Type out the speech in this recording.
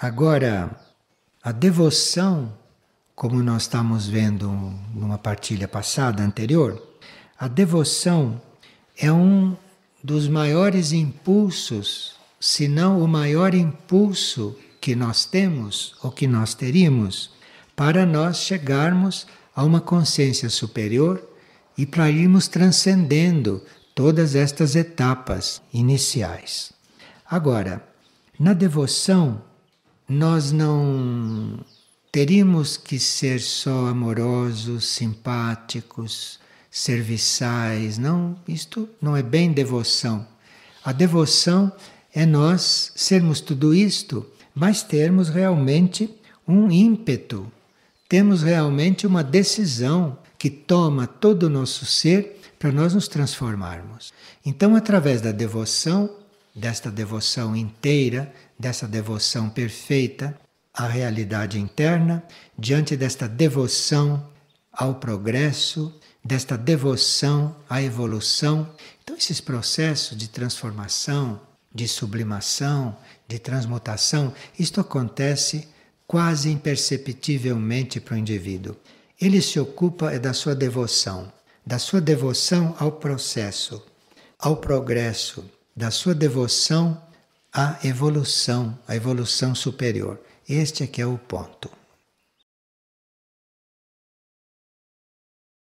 Agora, a devoção, como nós estamos vendo numa partilha passada, anterior, a devoção é um dos maiores impulsos, se não o maior impulso que nós temos ou que nós teríamos para nós chegarmos a uma consciência superior e para irmos transcendendo todas estas etapas iniciais. Agora, na devoção, nós não teríamos que ser só amorosos, simpáticos, serviçais, não, isto não é bem devoção. A devoção é nós sermos tudo isto, mas termos realmente um ímpeto, temos realmente uma decisão que toma todo o nosso ser para nós nos transformarmos. Então, através da devoção, desta devoção inteira, dessa devoção perfeita à realidade interna, diante desta devoção ao progresso, desta devoção à evolução. Então, esses processos de transformação, de sublimação, de transmutação, isto acontece quase imperceptivelmente para o indivíduo. Ele se ocupa é da sua devoção, da sua devoção ao processo, ao progresso, da sua devoção à evolução, à evolução superior. Este é que é o ponto.